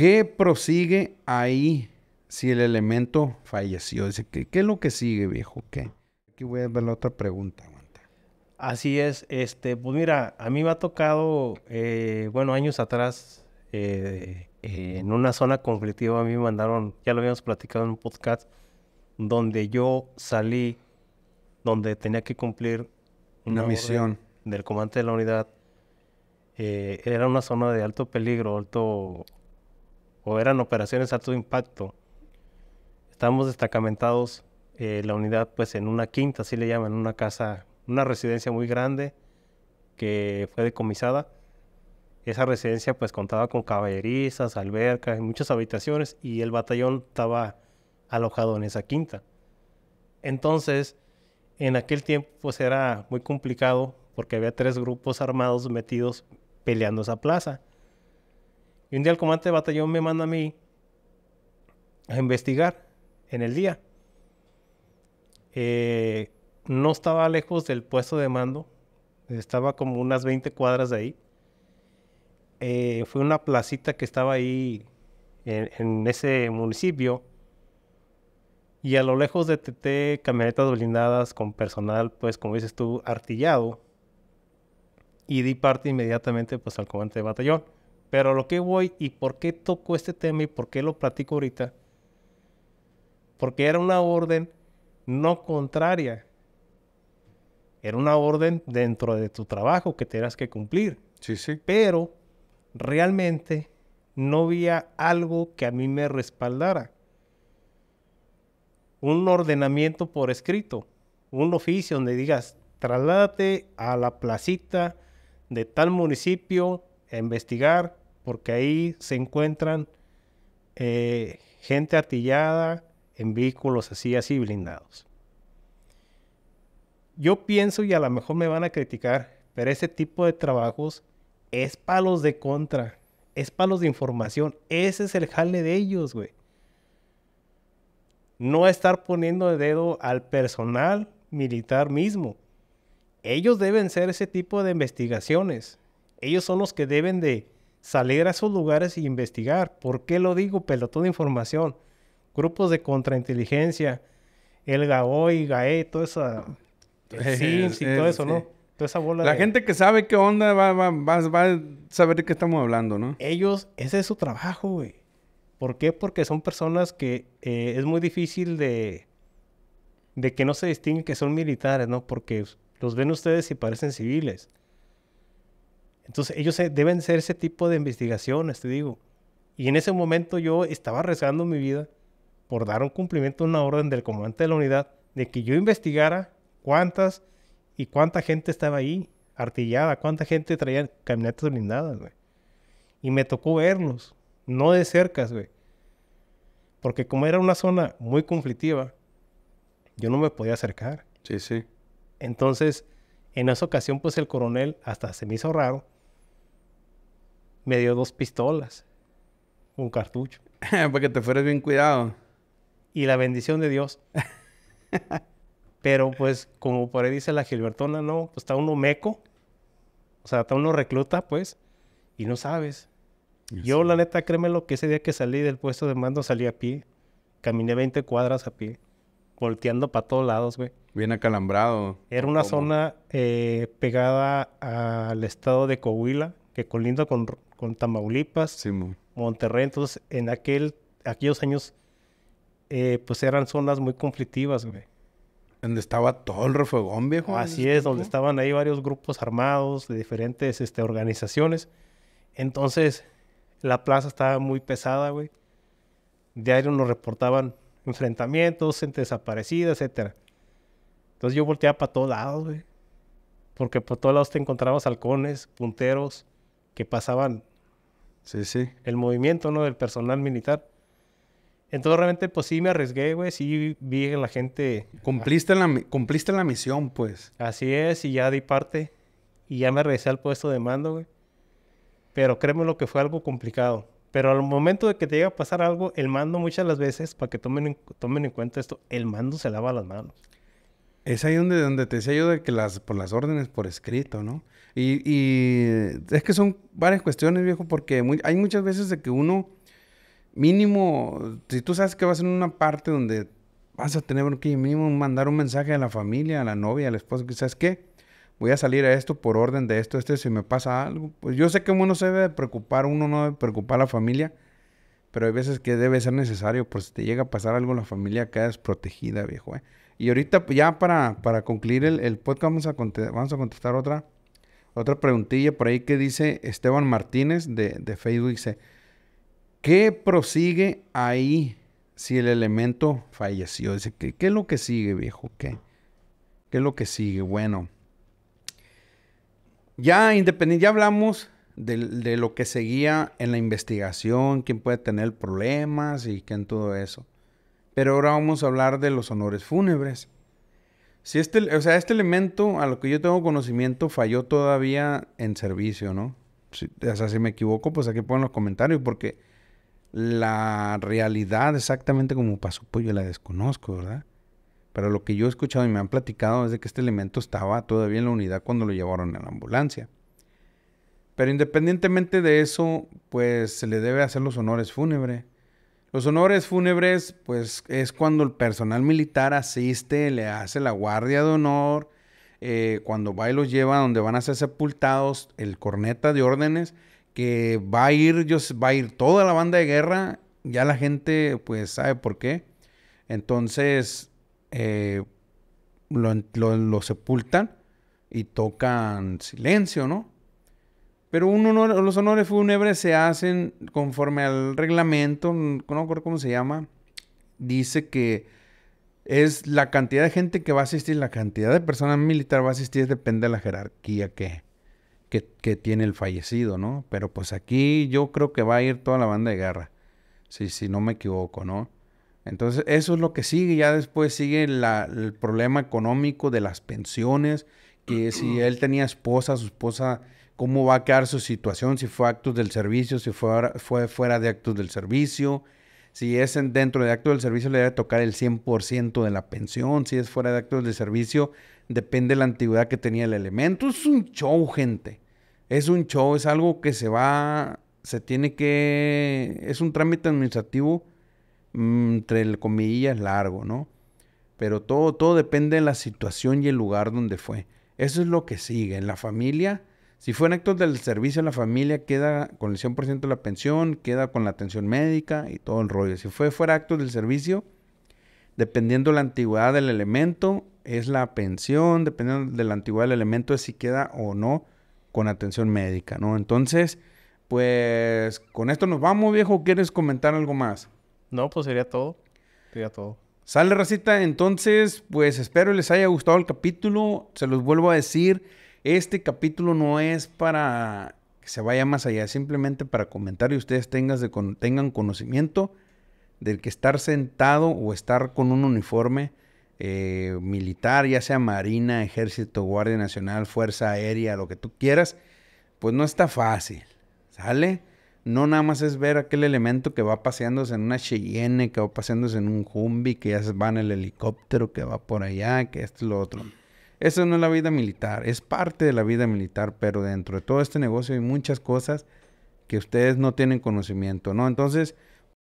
¿Qué prosigue ahí si el elemento falleció? Dice, ¿qué, es lo que sigue, viejo? ¿Qué? Aquí voy a ver la otra pregunta, Así es, este, pues mira, a mí me ha tocado, eh, bueno, años atrás, eh, en una zona conflictiva, a mí me mandaron, ya lo habíamos platicado en un podcast, donde yo salí, donde tenía que cumplir una, misión del comandante de la unidad. Eh, era una zona de alto peligro, alto eran operaciones alto impacto. Estamos destacamentados eh, la unidad pues en una quinta, así le llaman, una casa, una residencia muy grande que fue decomisada. Esa residencia pues contaba con caballerizas, albercas, muchas habitaciones y el batallón estaba alojado en esa quinta. Entonces, en aquel tiempo pues era muy complicado porque había tres grupos armados metidos peleando esa plaza. Y un día el comandante de batallón me manda a mí a investigar en el día. Eh, no estaba lejos del puesto de mando, estaba como unas 20 cuadras de ahí. Eh, fue una placita que estaba ahí en, ese municipio. Y a lo lejos detecté camionetas blindadas con personal, pues como dices tú, artillado. Y di parte inmediatamente pues al comandante de batallón. Pero a lo que voy y por qué toco este tema y por qué lo platico ahorita, porque era una orden no contraria, era una orden dentro de tu trabajo que tenías que cumplir. Sí, sí. Pero realmente no había algo que a mí me respaldara. Un ordenamiento por escrito, un oficio donde digas, trasládate a la placita de tal municipio a investigar porque ahí se encuentran eh, gente artillada en vehículos así, así blindados. Yo pienso, y a lo mejor me van a criticar, pero ese tipo de trabajos es palos de contra, es palos de información, ese es el jale de ellos, güey. No estar poniendo de dedo al personal militar mismo. Ellos deben ser ese tipo de investigaciones. Ellos son los que deben de, salir a esos lugares y investigar. ¿Por qué lo digo? Pelotón de información. Grupos de contrainteligencia, el GAOI, GAE, toda esa... SIMS y todo eso, ¿no? Toda esa bola La gente que sabe qué onda va, a saber de qué estamos hablando, ¿no? Ellos, ese es su trabajo, güey. ¿Por qué? Porque son personas que eh, es muy difícil de, de que no se distinguen que son militares, ¿no? Porque los ven ustedes y parecen civiles. Entonces ellos deben ser ese tipo de investigaciones, te digo. Y en ese momento yo estaba arriesgando mi vida por dar un cumplimiento a una orden del comandante de la unidad de que yo investigara cuántas y cuánta gente estaba ahí artillada, cuánta gente traía camionetas blindadas, güey. Y me tocó verlos, no de cerca, güey. Porque como era una zona muy conflictiva, yo no me podía acercar. Sí, sí. Entonces, en esa ocasión, pues el coronel, hasta se me hizo raro, me dio dos pistolas, un cartucho. Para que te fueras bien cuidado. Y la bendición de Dios. Pero pues, como por ahí dice la Gilbertona, no, pues está uno meco, o sea, está uno recluta, pues, y no sabes. Yo, la neta, créeme lo que ese día que salí del puesto de mando salí a pie, caminé 20 cuadras a pie, volteando para todos lados, güey. Bien acalambrado. Era una zona eh, pegada al estado de Coahuila, que colinda con, Tamaulipas, Monterrey. Entonces, en aquel, aquellos años, eh, pues eran zonas muy conflictivas, güey. Donde estaba todo el refugón, viejo. Así es, donde estaban ahí varios grupos armados de diferentes este, organizaciones. Entonces, la plaza estaba muy pesada, güey. Diario nos reportaban enfrentamientos, gente desaparecida, etcétera. Entonces yo volteaba para todos lados, güey. Porque por todos lados te encontrabas halcones, punteros, que pasaban. Sí, sí. El movimiento, ¿no? Del personal militar. Entonces realmente, pues sí me arriesgué, güey. Sí vi que la gente. Cumpliste la, cumpliste la misión, pues. Así es, y ya di parte. Y ya me regresé al puesto de mando, güey. Pero créeme lo que fue algo complicado. Pero al momento de que te llega a pasar algo, el mando muchas las veces, para que tomen, tomen en cuenta esto, el mando se lava las manos. Es ahí donde, donde te decía yo de que las, por las órdenes por escrito, ¿no? Y, y es que son varias cuestiones, viejo, porque hay muchas veces de que uno, mínimo, si tú sabes que vas en una parte donde vas a tener que mínimo mandar un mensaje a la familia, a la novia, al esposo, que sabes qué, voy a salir a esto por orden de esto, este, si me pasa algo. Pues yo sé que uno se debe preocupar, uno no debe preocupar a la familia, pero hay veces que debe ser necesario, por si te llega a pasar algo, la familia queda protegida, viejo. ¿eh? Y ahorita pues, ya para, para concluir el, podcast vamos a, vamos a contestar otra, otra preguntilla por ahí que dice Esteban Martínez de, de Facebook. Dice, ¿qué prosigue ahí si el elemento falleció? Dice, ¿qué, es lo que sigue, viejo? ¿Qué, ¿Qué es lo que sigue? Bueno, ya independiente, ya hablamos de, de lo que seguía en la investigación, quién puede tener problemas y quién todo eso. Pero ahora vamos a hablar de los honores fúnebres. Si este, o sea, este elemento, a lo que yo tengo conocimiento, falló todavía en servicio, ¿no? Si, o sea, si me equivoco, pues aquí ponen los comentarios, porque la realidad exactamente como pasó, pues yo la desconozco, ¿verdad? Pero lo que yo he escuchado y me han platicado es de que este elemento estaba todavía en la unidad cuando lo llevaron a la ambulancia. Pero independientemente de eso, pues se le debe hacer los honores fúnebres. Los honores fúnebres, pues es cuando el personal militar asiste, le hace la guardia de honor, eh, cuando va y los lleva a donde van a ser sepultados, el corneta de órdenes, que va a ir, va a ir toda la banda de guerra, ya la gente pues sabe por qué. Entonces, eh, lo sepultan y tocan silencio, ¿no? Pero un honor, los honores fúnebres se hacen conforme al reglamento, no recuerdo cómo se llama. Dice que es la cantidad de gente que va a asistir, la cantidad de personas militar va a asistir, depende de la jerarquía que, que, tiene el fallecido, ¿no? Pero pues aquí yo creo que va a ir toda la banda de guerra, si, si no me equivoco, ¿no? Entonces eso es lo que sigue, ya después sigue el problema económico de las pensiones, que si él tenía esposa, su esposa cómo va a quedar su situación, si fue actos del servicio, si fue, fuera de actos del servicio, si es dentro de actos del servicio le debe tocar el 100% de la pensión, si es fuera de actos del servicio depende de la antigüedad que tenía el elemento. Es un show, gente. Es un show, es algo que se va, se tiene que, es un trámite administrativo mm, entre comillas largo, ¿no? Pero todo, todo depende de la situación y el lugar donde fue. Eso es lo que sigue. En la familia si fue en actos del servicio a la familia, queda con el 100% de la pensión, queda con la atención médica y todo el rollo. Si fue fuera actos del servicio, dependiendo la antigüedad del elemento, es la pensión, dependiendo de la antigüedad del elemento, es si queda o no con atención médica, ¿no? Entonces, pues con esto nos vamos, viejo. ¿Quieres comentar algo más? No, pues sería todo. Sería todo. Sale, racita. Entonces, pues espero les haya gustado el capítulo. Se los vuelvo a decir. Este capítulo no es para que se vaya más allá, simplemente para comentar y ustedes tengan conocimiento del que estar sentado o estar con un uniforme eh, militar, ya sea marina, ejército, guardia nacional, fuerza aérea, lo que tú quieras, pues no está fácil, ¿sale? No nada más es ver aquel elemento que va paseándose en una Cheyenne, que va paseándose en un Humvee, que ya va en el helicóptero, que va por allá, que esto es lo otro. Eso no es la vida militar, es parte de la vida militar, pero dentro de todo este negocio hay muchas cosas que ustedes no tienen conocimiento, ¿no? Entonces,